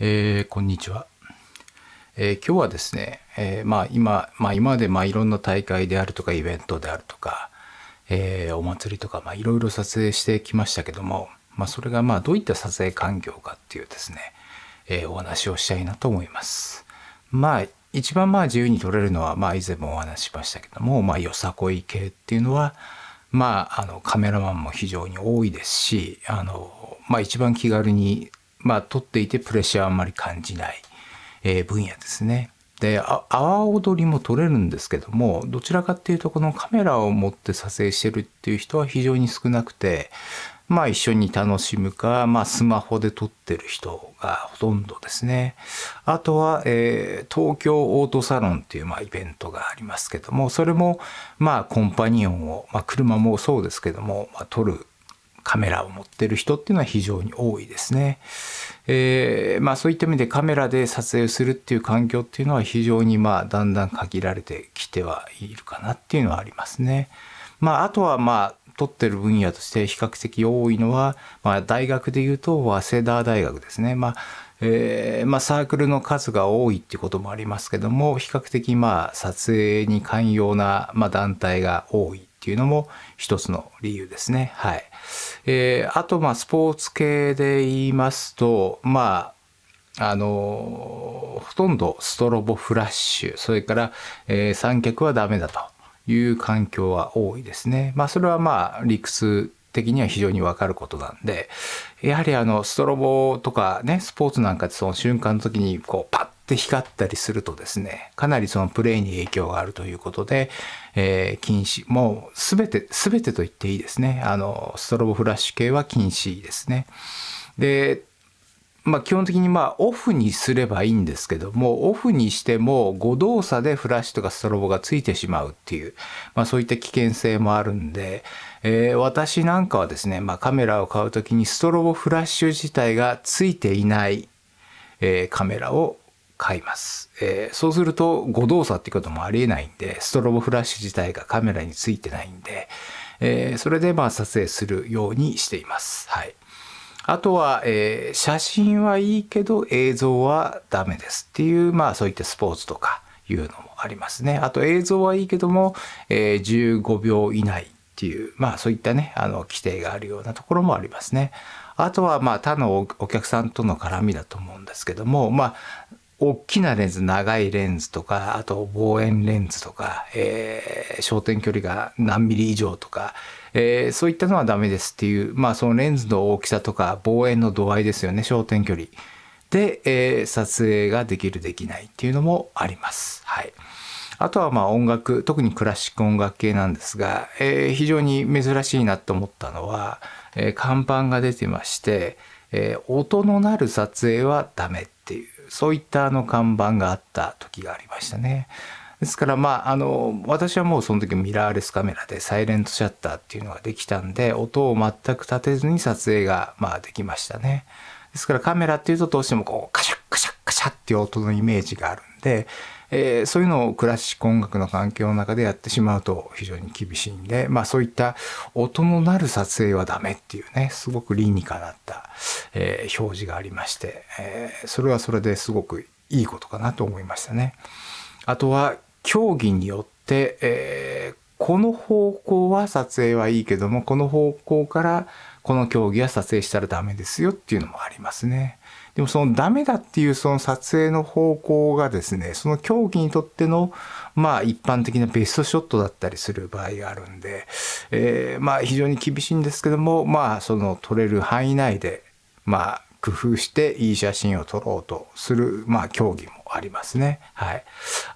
えー、こんにちは。えー、今日はですね、えー、まあ今、まあ今までまあいろんな大会であるとかイベントであるとか、えお祭りとかまあいろいろ撮影してきましたけども、まあそれがまあどういった撮影環境かっていうですね、えお話をしたいなと思います。まあ一番まあ自由に撮れるのはまあ以前もお話ししましたけども、まあよさこい系っていうのは、まあ、あのカメラマンも非常に多いですしあの、まあ、一番気軽にまあ、取っていてプレッシャーはあんまり感じない、えー、分野ですね。で阿波踊りも撮れるんですけどもどちらかっていうとこのカメラを持って撮影してるっていう人は非常に少なくてまあ一緒に楽しむか、まあスマホで撮ってる人がほとんどですね。あとは、えー、東京オートサロンっていう、まあ、イベントがありますけども、それも、まあコンパニオンを、まあ車もそうですけども、まあ、撮るカメラを持ってる人っていうのは非常に多いですね。えー、まあそういった意味でカメラで撮影するっていう環境っていうのは非常にまあだんだん限られてきてはいるかなっていうのはありますね。まああとはまあ撮ってる分野として比較的多いのは、まあ、大学でいうと早稲田大学ですね。まあえーまあ、サークルの数が多いっていうこともありますけども比較的まあ撮影に寛容な、まあ、団体が多いっていうのも一つの理由ですね。はい。えー、あと、まあ、スポーツ系で言いますと、まあ、あのー、ほとんどストロボフラッシュ、それから、えー、三脚はダメだという環境は多いですね。まあ、それはまあ、理屈的には非常にわかることなんで、やはりあの、ストロボとかね、スポーツなんかってその瞬間の時に、こう、パッって光ったりするとですね、かなりそのプレイに影響があるということで、えー、禁止、もう全て、全てと言っていいですね。あの、ストロボフラッシュ系は禁止ですね。で、まあ、基本的にまあオフにすればいいんですけどもオフにしても誤動作でフラッシュとかストロボがついてしまうっていう、まあ、そういった危険性もあるんで、えー、私なんかはですね、まあ、カメラを買う時にストロボフラッシュ自体がついていない、えー、カメラを買います。えー、そうすると誤動作っていうこともありえないんで、ストロボフラッシュ自体がカメラについてないんで、えー、それでまあ撮影するようにしています。はい。あとは、えー、写真はいいけど映像はダメですっていう、まあそういったスポーツとかいうのもありますね。あと映像はいいけども、えー、15秒以内っていう、まあそういったね、あの規定があるようなところもありますね。あとはまあ他のお客さんとの絡みだと思うんですけども、まあ大きなレンズ長いレンズとかあと望遠レンズとか、えー、焦点距離が何ミリ以上とか、えー、そういったのはダメですっていう、まあ、そのレンズの大きさとか望遠の度合いですよね焦点距離で、えー、撮影ができるできないっていうのもあります。はい、あとはまあ音楽特にクラシック音楽系なんですが、えー、非常に珍しいなと思ったのは、えー、看板が出てまして、えー、音のなる撮影はダメそういったあの看板があった時がありましたね。ですから、まあ、あの、私はもうその時ミラーレスカメラでサイレントシャッターっていうのができたんで、音を全く立てずに撮影が、まあ、できましたね。ですからカメラっていうとどうしてもこう、カシャッカシャッカシャッっていう音のイメージがあるんで、えー、そういうのをクラシック音楽の環境の中でやってしまうと非常に厳しいんで、まあそういった音のなる撮影はダメっていうね、すごく理にかなった、えー、表示がありまして、えー、それはそれですごくいいことかなと思いましたね。あとは競技によって、えこの方向は撮影はいいけども、この方向からこの競技は撮影したらダメですよっていうのもありますね。でもそのダメだっていうその撮影の方向がですね、その競技にとっての、まあ一般的なベストショットだったりする場合があるんで、えー、まあ非常に厳しいんですけども、まあその撮れる範囲内で、まあ工夫していい写真を撮ろうとする、まあ、競技もありますね。はい。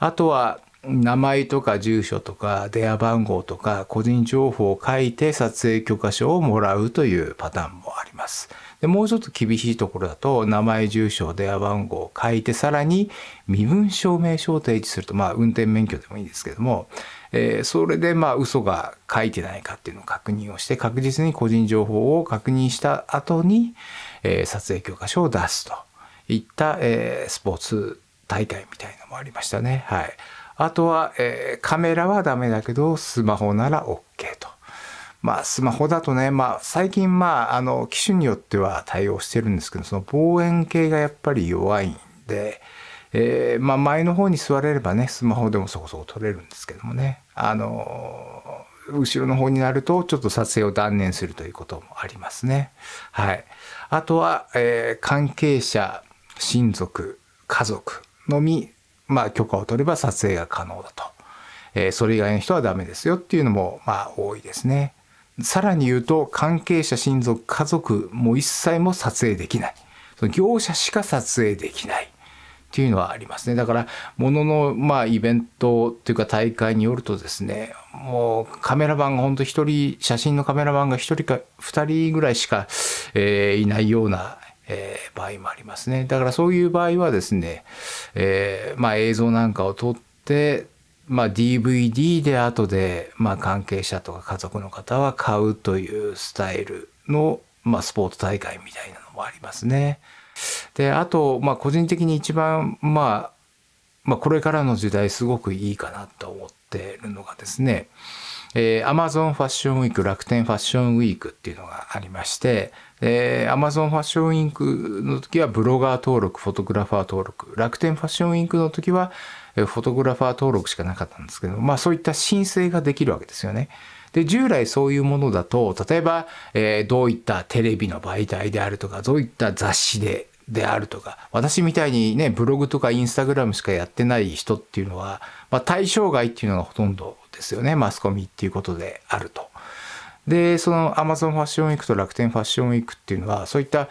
あとは、名前とか住所とか電話番号とか個人情報を書いて撮影許可証をもらうというパターンもあります。でもうちょっと厳しいところだと名前住所電話番号を書いてさらに身分証明書を提示するとまあ運転免許でもいいですけども、えー、それでまあ嘘が書いてないかっていうのを確認をして確実に個人情報を確認した後に、えー、撮影許可書を出すといった、えー、スポーツ大会みたいなのもありましたね。はい、あとは、えー、カメラはダメだけどスマホなら OK と。まあ、スマホだとね、まあ、最近、まあ、あの、機種によっては対応してるんですけど、その望遠鏡がやっぱり弱いんで、えー、まあ、前の方に座れればね、スマホでもそこそこ撮れるんですけどもね、あの、後ろの方になると、ちょっと撮影を断念するということもありますね。はい。あとは、えー、関係者、親族、家族のみ、まあ、許可を取れば撮影が可能だと。えー、それ以外の人はダメですよっていうのも、まあ、多いですね。さらに言うと関係者親族家族も一切も撮影できないその業者しか撮影できないっていうのはありますねだからもののまあイベントというか大会によるとですねもうカメラマンが本当一人写真のカメラマンが1人か2人ぐらいしか、えー、いないようなえー、場合もありますね。だからそういう場合はですね、えー、まあ、映像なんかを撮ってまあ、DVD で後で、まあ、関係者とか家族の方は買うというスタイルの、まあ、スポーツ大会みたいなのもありますね。であと、まあ、個人的に一番、まあまあ、これからの時代すごくいいかなと思ってるのがですね、えー、Amazon ファッションウィーク楽天ファッションウィークっていうのがありましてえー、Amazon ファッションインクの時はブロガー登録、フォトグラファー登録、楽天ファッションインクの時はフォトグラファー登録しかなかったんですけど、まあそういった申請ができるわけですよね。で、従来そういうものだと、例えば、えー、どういったテレビの媒体であるとか、どういった雑誌で、であるとか、私みたいにね、ブログとかインスタグラムしかやってない人っていうのは、まあ対象外っていうのがほとんどですよね、マスコミっていうことであると。でそのアマゾンファッションウィークと楽天ファッションウィークっていうのはそういった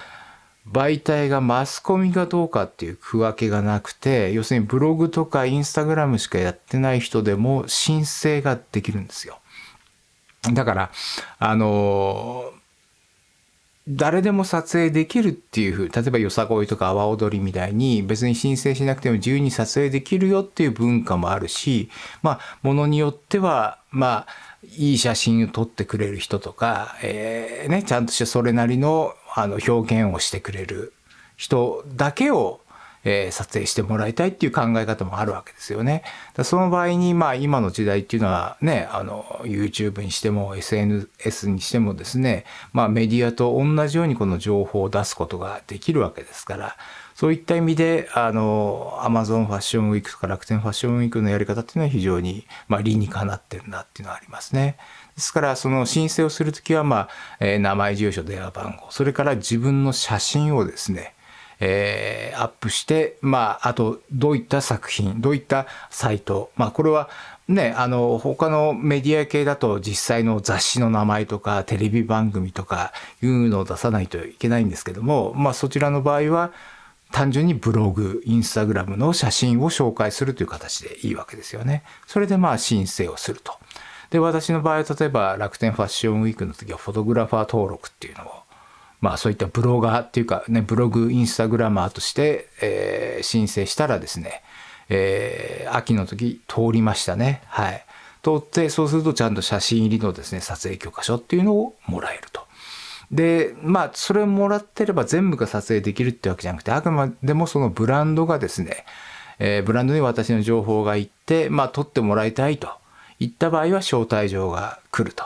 媒体がマスコミかどうかっていう区分けがなくて要するにブログとかインスタグラムしかやってない人でも申請ができるんですよだからあの誰でも撮影できるっていうふう例えばよさこいとか阿波踊りみたいに別に申請しなくても自由に撮影できるよっていう文化もあるしまあものによってはまあいい写真を撮ってくれる人とか、えーね、ちゃんとしてそれなりのあの表現をしてくれる人だけをえー、撮影してもらいたいっていう考え方もあるわけですよね。だその場合に、まあ、今の時代っていうのはね、あの、YouTube にしても SNS にしてもですね、まあ、メディアと同じようにこの情報を出すことができるわけですから、そういった意味で、あの、アマゾンファッションウィークとか楽天ファッションウィークのやり方っていうのは非常に、まあ、理にかなってるなっていうのはありますね。ですから、その申請をするときは、まあ、えー、名前、住所、電話番号、それから自分の写真をですね、えー、アップして、まあ、あと、どういった作品、どういったサイト、まあ、これは、ね、あの、他のメディア系だと実際の雑誌の名前とかテレビ番組とかいうのを出さないといけないんですけども、まあそちらの場合は単純にブログ、インスタグラムの写真を紹介するという形でいいわけですよね。それでまあ申請をすると。で、私の場合は例えば楽天ファッションウィークの時はフォトグラファー登録っていうのをまあ、そういったブロガーっていうか、ね、ブログインスタグラマーとして、えー、申請したらですね、えー、秋の時通りましたね。はい。通って、そうするとちゃんと写真入りのですね、撮影許可書っていうのをもらえると。で、まあ、それをもらってれば全部が撮影できるってわけじゃなくて、あくまでもそのブランドがですね、えー、ブランドに私の情報が行って、まあ、撮ってもらいたいと言った場合は招待状が来ると。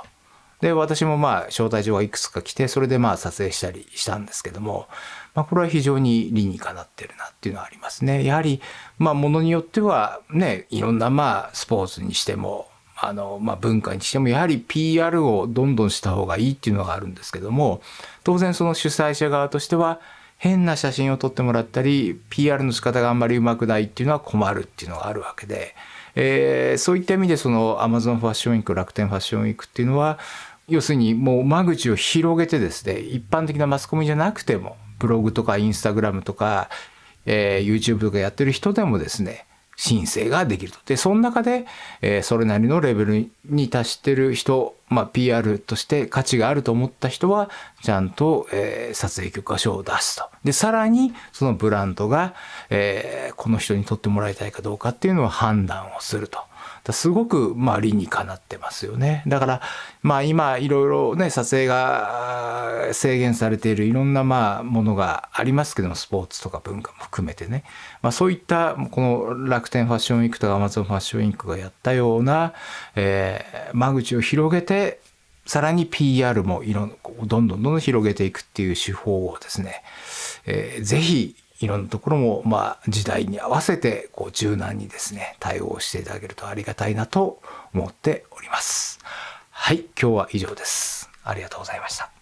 で、私もまあ、招待状がいくつか来て、それでまあ、撮影したりしたんですけども、まあ、これは非常に理にかなってるなっていうのはありますね。やはり、まあ、ものによっては、ね、いろんなまあ、スポーツにしても、あの、まあ、文化にしても、やはり PR をどんどんした方がいいっていうのがあるんですけども、当然その主催者側としては、変な写真を撮ってもらったり、PR の仕方があんまりうまくないっていうのは困るっていうのがあるわけで、えー、そういった意味でその Amazon ファッションウィーク、楽天ファッションウィークっていうのは、要するにもう間口を広げてですね一般的なマスコミじゃなくてもブログとかインスタグラムとか、えー、YouTube とかやってる人でもですね申請ができると。で、その中で、えー、それなりのレベルに達してる人、まあ、PR として価値があると思った人は、ちゃんと、えー、撮影許可書を出すと。で、さらに、そのブランドが、えー、この人に撮ってもらいたいかどうかっていうのを判断をすると。すごくまあ理にかなってますよね。だからまあ今いろいろね撮影が制限されているいろんなまあものがありますけどもスポーツとか文化も含めてね、まあ、そういったこの楽天ファッションウィークとかアマゾンファッションウィークがやったような、えー、間口を広げてさらに PR もいろどんどんどんどん広げていくっていう手法をですね、えー、ぜひいろんなところも、まあ、時代に合わせてこう柔軟にですね対応していただけるとありがたいなと思っております。はい今日は以上です。ありがとうございました。